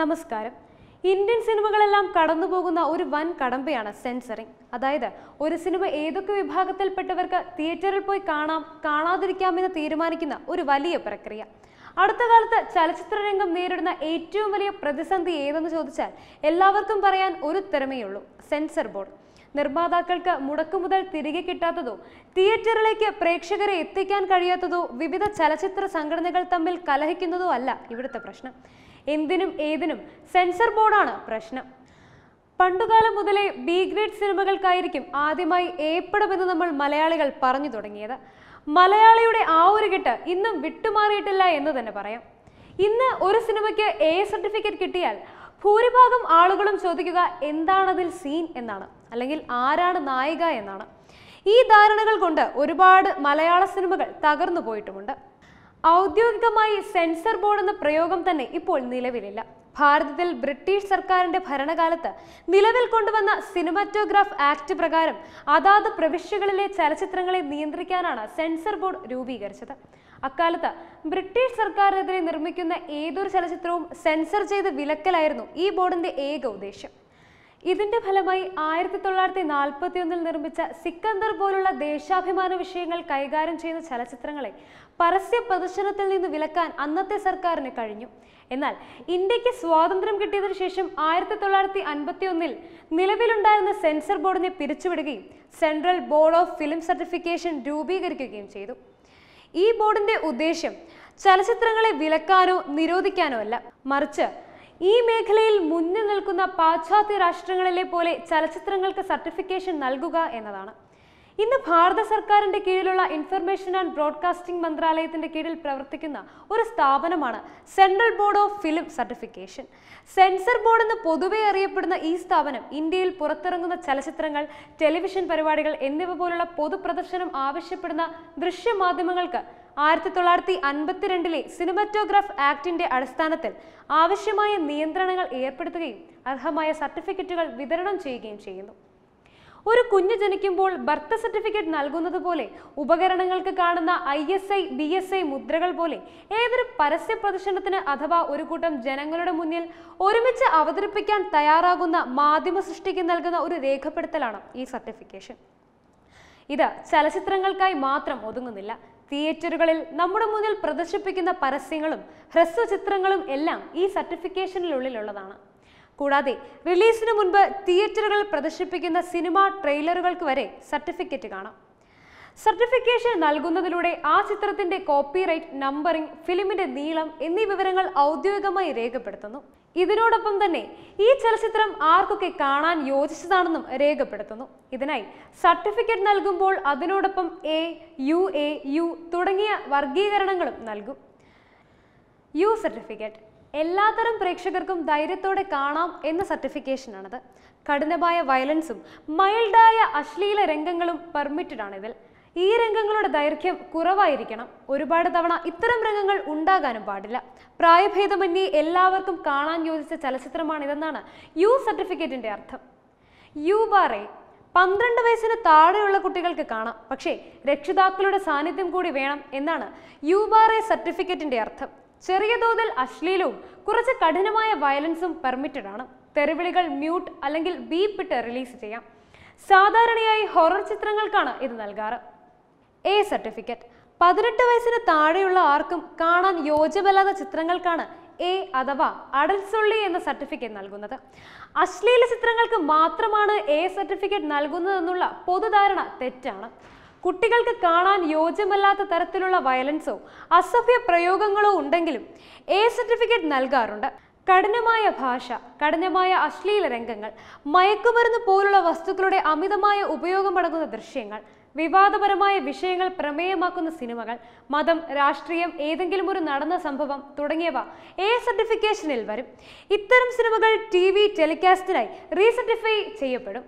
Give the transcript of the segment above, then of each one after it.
നമസ്കാരം ഇന്ത്യൻ സിനിമകളെല്ലാം കടന്നുപോകുന്ന ഒരു വൻ കടമ്പയാണ് സെൻസറിങ് അതായത് ഒരു സിനിമ ഏതൊക്കെ വിഭാഗത്തിൽപ്പെട്ടവർക്ക് തിയേറ്ററിൽ പോയി കാണാം കാണാതിരിക്കാമെന്ന് തീരുമാനിക്കുന്ന ഒരു വലിയ പ്രക്രിയ അടുത്ത കാലത്ത് ചലച്ചിത്ര രംഗം നേരിടുന്ന ഏറ്റവും വലിയ പ്രതിസന്ധി ഏതെന്ന് ചോദിച്ചാൽ എല്ലാവർക്കും പറയാൻ ഒരു ഉത്തരമേയുള്ളൂ സെൻസർ ബോർഡ് നിർമ്മാതാക്കൾക്ക് മുടക്കു മുതൽ തിരികെ കിട്ടാത്തതോ തിയേറ്ററിലേക്ക് പ്രേക്ഷകരെ എത്തിക്കാൻ കഴിയാത്തതോ വിവിധ ചലച്ചിത്ര സംഘടനകൾ തമ്മിൽ കലഹിക്കുന്നതോ അല്ല ഇവിടുത്തെ പ്രശ്നം എന്തിനും ഏതിനും സെൻസർ ബോർഡാണ് പ്രശ്നം പണ്ടുകാലം മുതലേ ബി ഗ്രേഡ് സിനിമകൾക്കായിരിക്കും ആദ്യമായി ഏപ്പടമെന്ന് നമ്മൾ മലയാളികൾ പറഞ്ഞു തുടങ്ങിയത് മലയാളിയുടെ ആ ഒരു കെട്ട് ഇന്നും വിട്ടുമാറിയിട്ടില്ല എന്ന് തന്നെ പറയാം ഇന്ന് ഒരു സിനിമയ്ക്ക് എ സർട്ടിഫിക്കറ്റ് കിട്ടിയാൽ ഭൂരിഭാഗം ആളുകളും ചോദിക്കുക എന്താണതിൽ സീൻ എന്നാണ് അല്ലെങ്കിൽ ആരാണ് നായിക എന്നാണ് ഈ ധാരണകൾ കൊണ്ട് ഒരുപാട് മലയാള സിനിമകൾ തകർന്നു പോയിട്ടുമുണ്ട് ഔദ്യോഗികമായി സെൻസർ ബോർഡ് എന്ന പ്രയോഗം തന്നെ ഇപ്പോൾ നിലവിലില്ല ഭാരതത്തിൽ ബ്രിട്ടീഷ് സർക്കാരിന്റെ ഭരണകാലത്ത് നിലവിൽ കൊണ്ടുവന്ന സിനിമാറ്റോഗ്രാഫ് ആക്ട് പ്രകാരം അതാത് പ്രവിശ്യകളിലെ ചലച്ചിത്രങ്ങളെ നിയന്ത്രിക്കാനാണ് സെൻസർ ബോർഡ് രൂപീകരിച്ചത് അക്കാലത്ത് ബ്രിട്ടീഷ് സർക്കാരിനെതിരെ നിർമ്മിക്കുന്ന ഏതൊരു ചലച്ചിത്രവും സെൻസർ ചെയ്ത് വിലക്കലായിരുന്നു ഈ ബോർഡിന്റെ ഏക ഉദ്ദേശ്യം ഇതിന്റെ ഫലമായി ആയിരത്തി തൊള്ളായിരത്തി നാൽപ്പത്തി ഒന്നിൽ നിർമ്മിച്ച സിക്കന്ദർ പോലുള്ള ദേശാഭിമാന വിഷയങ്ങൾ കൈകാര്യം ചെയ്യുന്ന ചലച്ചിത്രങ്ങളെ പരസ്യ പ്രദർശനത്തിൽ നിന്ന് വിലക്കാൻ അന്നത്തെ സർക്കാരിന് കഴിഞ്ഞു എന്നാൽ ഇന്ത്യക്ക് സ്വാതന്ത്ര്യം കിട്ടിയതിനു ശേഷം ആയിരത്തി തൊള്ളായിരത്തി അൻപത്തി ഒന്നിൽ നിലവിലുണ്ടായിരുന്ന സെൻസർ ബോർഡിനെ പിരിച്ചുവിടുകയും central board of film certification രൂപീകരിക്കുകയും ചെയ്തു ഈ ബോർഡിന്റെ ഉദ്ദേശ്യം ചലച്ചിത്രങ്ങളെ വിലക്കാനോ നിരോധിക്കാനോ അല്ല മറിച്ച് ഈ മേഖലയിൽ മുന്നിൽ നിൽക്കുന്ന പാശ്ചാത്യ രാഷ്ട്രങ്ങളിലെ പോലെ ചലച്ചിത്രങ്ങൾക്ക് സർട്ടിഫിക്കേഷൻ നൽകുക എന്നതാണ് ഇന്ന് ഭാരത സർക്കാരിന്റെ കീഴിലുള്ള ഇൻഫർമേഷൻ ആൻഡ് ബ്രോഡ്കാസ്റ്റിംഗ് മന്ത്രാലയത്തിന്റെ കീഴിൽ പ്രവർത്തിക്കുന്ന ഒരു സ്ഥാപനമാണ് central board of film certification censor board എന്ന് പൊതുവെ അറിയപ്പെടുന്ന ഈ സ്ഥാപനം ഇന്ത്യയിൽ പുറത്തിറങ്ങുന്ന ചലച്ചിത്രങ്ങൾ ടെലിവിഷൻ പരിപാടികൾ എന്നിവ പോലുള്ള പൊതുപ്രദർശനം ആവശ്യപ്പെടുന്ന ദൃശ്യമാധ്യമങ്ങൾക്ക് ആയിരത്തി തൊള്ളായിരത്തി അൻപത്തിരണ്ടിലെ സിനിമറ്റോഗ്രാഫ് ആക്ടിന്റെ അടിസ്ഥാനത്തിൽ ആവശ്യമായ നിയന്ത്രണങ്ങൾ ഏർപ്പെടുത്തുകയും അർഹമായ സർട്ടിഫിക്കറ്റുകൾ വിതരണം ചെയ്യുകയും ചെയ്യുന്നു ഒരു കുഞ്ഞ് ജനിക്കുമ്പോൾ ബർത്ത് സർട്ടിഫിക്കറ്റ് നൽകുന്നത് പോലെ ഉപകരണങ്ങൾക്ക് കാണുന്ന I S I B S I മുദ്രകൾ പോലെ ഏതൊരു പരസ്യ പ്രദർശനത്തിന് അഥവാ ഒരു കൂട്ടം ജനങ്ങളുടെ മുന്നിൽ ഒരുമിച്ച് അവതരിപ്പിക്കാൻ തയ്യാറാകുന്ന മാധ്യമ സൃഷ്ടിക്ക് നൽകുന്ന ഒരു രേഖപ്പെടുത്തലാണ് ഈ സർട്ടിഫിക്കേഷൻ ഇത് ചലച്ചിത്രങ്ങൾക്കായി മാത്രം ഒതുങ്ങുന്നില്ല തിയേറ്ററുകളിൽ നമ്മുടെ മുന്നിൽ പ്രദർശിപ്പിക്കുന്ന പരസ്യങ്ങളും ഹ്രസ്വചിത്രങ്ങളും എല്ലാം ഈ സർട്ടിഫിക്കേഷനിലുള്ളിലുള്ളതാണ് കൂടാതെ റിലീസിന് മുൻപ് തിയേറ്ററുകളിൽ പ്രദർശിപ്പിക്കുന്ന സിനിമ ട്രെയിലറുകൾക്ക് വരെ സർട്ടിഫിക്കറ്റ് കാണാം സർട്ടിഫിക്കേഷൻ നൽകുന്നതിലൂടെ ആ ചിത്രത്തിന്റെ കോപ്പിറൈറ്റ് നമ്പറിംഗ് ഫിലിമിന്റെ നീളം എന്നീ വിവരങ്ങൾ ഔദ്യോഗികമായി രേഖപ്പെടുത്തുന്നു ഇതിനോടൊപ്പം തന്നെ ഈ ചലച്ചിത്രം ആർക്കൊക്കെ കാണാൻ യോജിച്ചതാണെന്നും രേഖപ്പെടുത്തുന്നു ഇതിനായി സർട്ടിഫിക്കറ്റ് നൽകുമ്പോൾ അതിനോടൊപ്പം എ യു എ യു തുടങ്ങിയ വർഗീകരണങ്ങളും നൽകും യു സർട്ടിഫിക്കറ്റ് എല്ലാത്തരം പ്രേക്ഷകർക്കും ധൈര്യത്തോടെ കാണാം എന്ന സർട്ടിഫിക്കേഷനാണത് കഠിനമായ വയലൻസും മൈൽഡായ അശ്ലീല രംഗങ്ങളും പെർമിറ്റഡ് ആണിതിൽ ഈ രംഗങ്ങളുടെ ദൈർഘ്യം കുറവായിരിക്കണം ഒരുപാട് തവണ ഇത്തരം രംഗങ്ങൾ ഉണ്ടാകാനും പാടില്ല പ്രായഭേദമന്യേ എല്ലാവർക്കും കാണാൻ യോജിച്ച ചലച്ചിത്രമാണിതെന്നാണ് യു സർട്ടിഫിക്കറ്റിന്റെ അർത്ഥം യു ബാർ എ പന്ത്രണ്ട് വയസ്സിന് താഴെയുള്ള കുട്ടികൾക്ക് കാണാം പക്ഷേ രക്ഷിതാക്കളുടെ സാന്നിധ്യം കൂടി വേണം എന്നാണ് യു ബാർ എ സർട്ടിഫിക്കറ്റിന്റെ അർത്ഥം ചെറിയ തോതിൽ അശ്ലീലവും കുറച്ച് കഠിനമായ വയലൻസും പെർമിറ്റഡ് ആണ് തെരുവിളികൾ മ്യൂട്ട് അല്ലെങ്കിൽ ബീപ്പിട്ട് റിലീസ് ചെയ്യാം സാധാരണയായി ഹൊറർ ചിത്രങ്ങൾക്കാണ് ഇത് നൽകാറ് എ സർട്ടിഫിക്കറ്റ് പതിനെട്ട് വയസ്സിന് താഴെയുള്ള ആർക്കും കാണാൻ യോജ്യമല്ലാത്ത ചിത്രങ്ങൾക്കാണ് എ അഥവാ അടൽസൊള്ളി എന്ന സർട്ടിഫിക്കറ്റ് നൽകുന്നത് അശ്ലീല ചിത്രങ്ങൾക്ക് മാത്രമാണ് എ സർട്ടിഫിക്കറ്റ് നൽകുന്നതെന്നുള്ള പൊതുധാരണ തെറ്റാണ് കുട്ടികൾക്ക് കാണാൻ യോജ്യമല്ലാത്ത തരത്തിലുള്ള വയലൻസോ അസഭ്യ പ്രയോഗങ്ങളോ ഉണ്ടെങ്കിലും എ സർട്ടിഫിക്കറ്റ് നൽകാറുണ്ട് കഠിനമായ ഭാഷ കഠിനമായ അശ്ലീല രംഗങ്ങൾ മയക്കുമരുന്ന് പോലുള്ള വസ്തുക്കളുടെ അമിതമായ ഉപയോഗമടങ്ങുന്ന ദൃശ്യങ്ങൾ വിവാദപരമായ വിഷയങ്ങൾ പ്രമേയമാക്കുന്ന സിനിമകൾ മതം രാഷ്ട്രീയം ഏതെങ്കിലും ഒരു നടന്ന സംഭവം തുടങ്ങിയവ എ സർട്ടിഫിക്കേഷനിൽ വരും ഇത്തരം സിനിമകൾ ടി വി ടെലികാസ്റ്റിനായി റീസർട്ടിഫൈ ചെയ്യപ്പെടും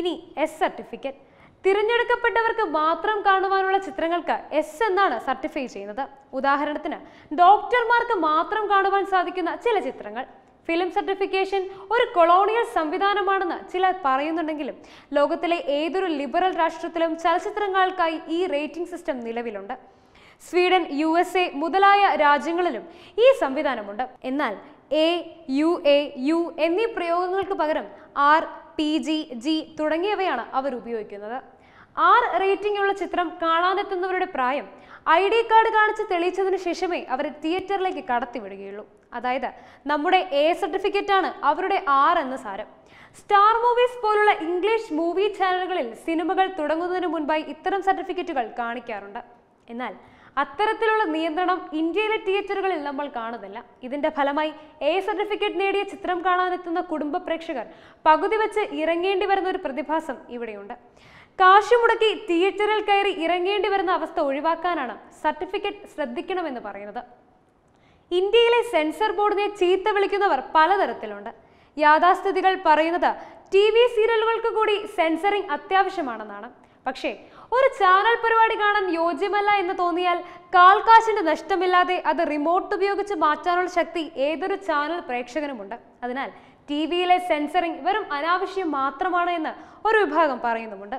ഇനി എസ് സർട്ടിഫിക്കറ്റ് തിരഞ്ഞെടുക്കപ്പെട്ടവർക്ക് മാത്രം കാണുവാനുള്ള ചിത്രങ്ങൾക്ക് എസ് എന്നാണ് സർട്ടിഫൈ ചെയ്യുന്നത് ഉദാഹരണത്തിന് ഡോക്ടർമാർക്ക് മാത്രം കാണുവാൻ സാധിക്കുന്ന ചില ചിത്രങ്ങൾ ഫിലിം സർട്ടിഫിക്കേഷൻ ഒരു കൊളോണിയൽ സംവിധാനമാണെന്ന് ചിലർ പറയുന്നുണ്ടെങ്കിലും ലോകത്തിലെ ഏതൊരു ലിബറൽ രാഷ്ട്രത്തിലും ചലച്ചിത്രങ്ങൾക്കായി ഈ റേറ്റിംഗ് സിസ്റ്റം നിലവിലുണ്ട് സ്വീഡൻ യു എസ് എ മുതലായ രാജ്യങ്ങളിലും ഈ സംവിധാനമുണ്ട് എന്നാൽ എ യു എ യു എന്നീ പ്രയോഗങ്ങൾക്ക് പകരം ആർ പി ജി ജി തുടങ്ങിയവയാണ് അവർ ഉപയോഗിക്കുന്നത് ആർ റേറ്റിംഗ് ഉള്ള ചിത്രം കാണാതെത്തുന്നവരുടെ പ്രായം ഐ ഡി കാർഡ് കാണിച്ച് തെളിയിച്ചതിന് ശേഷമേ അവരെ തിയേറ്ററിലേക്ക് കടത്തിവിടുകയുള്ളൂ അതായത് നമ്മുടെ എ സർട്ടിഫിക്കറ്റ് ആണ് അവരുടെ ആർ എന്ന സാരം സ്റ്റാർ മൂവീസ് പോലുള്ള ഇംഗ്ലീഷ് മൂവി ചാനലുകളിൽ സിനിമകൾ തുടങ്ങുന്നതിന് മുൻപായി ഇത്തരം സർട്ടിഫിക്കറ്റുകൾ കാണിക്കാറുണ്ട് എന്നാൽ അത്തരത്തിലുള്ള നിയന്ത്രണം ഇന്ത്യയിലെ തിയേറ്ററുകളിൽ നമ്മൾ കാണുന്നില്ല ഇതിന്റെ ഫലമായി എ സർട്ടിഫിക്കറ്റ് നേടിയ ചിത്രം കാണാനെത്തുന്ന കുടുംബ പ്രേക്ഷകർ പകുതി വെച്ച് ഇറങ്ങേണ്ടി വരുന്ന ഒരു പ്രതിഭാസം ഇവിടെയുണ്ട് കാശ് മുടക്കി തിയേറ്ററിൽ കയറി ഇറങ്ങേണ്ടി വരുന്ന അവസ്ഥ ഒഴിവാക്കാനാണ് സർട്ടിഫിക്കറ്റ് ശ്രദ്ധിക്കണമെന്ന് പറയുന്നത് ഇന്ത്യയിലെ സെൻസർ ബോർഡിനെ ചീത്ത വിളിക്കുന്നവർ പലതരത്തിലുണ്ട് യാഥാസ്ഥിതികൾ പറയുന്നത് ടി വി സീരിയലുകൾക്ക് കൂടി സെൻസറിങ് അത്യാവശ്യമാണെന്നാണ് പക്ഷേ ഒരു ചാനൽ പരിപാടി കാണാൻ യോജ്യമല്ല എന്ന് തോന്നിയാൽ കാൽക്കാശിന്റെ നഷ്ടമില്ലാതെ അത് റിമോട്ട് ഉപയോഗിച്ച് മാറ്റാനുള്ള ശക്തി ഏതൊരു ചാനൽ പ്രേക്ഷകനുമുണ്ട് അതിനാൽ ടി വിയിലെ സെൻസറിങ് വെറും അനാവശ്യം മാത്രമാണ് എന്ന് ഒരു വിഭാഗം പറയുന്നുമുണ്ട്